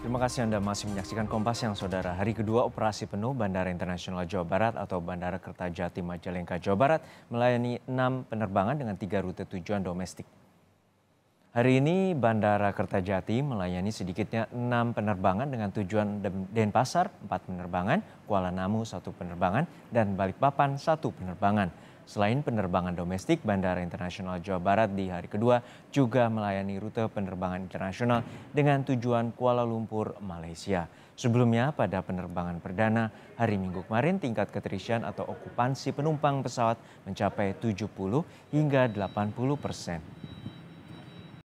Terima kasih Anda masih menyaksikan Kompas yang saudara. Hari kedua operasi penuh Bandara Internasional Jawa Barat atau Bandara Kertajati Majalengka Jawa Barat melayani enam penerbangan dengan tiga rute tujuan domestik. Hari ini Bandara Kertajati melayani sedikitnya enam penerbangan dengan tujuan Denpasar empat penerbangan, Kuala Namu satu penerbangan, dan Balikpapan satu penerbangan. Selain penerbangan domestik, Bandara Internasional Jawa Barat di hari kedua juga melayani rute penerbangan internasional dengan tujuan Kuala Lumpur, Malaysia. Sebelumnya, pada penerbangan perdana hari Minggu kemarin, tingkat keterisian atau okupansi penumpang pesawat mencapai 70 hingga 80 persen.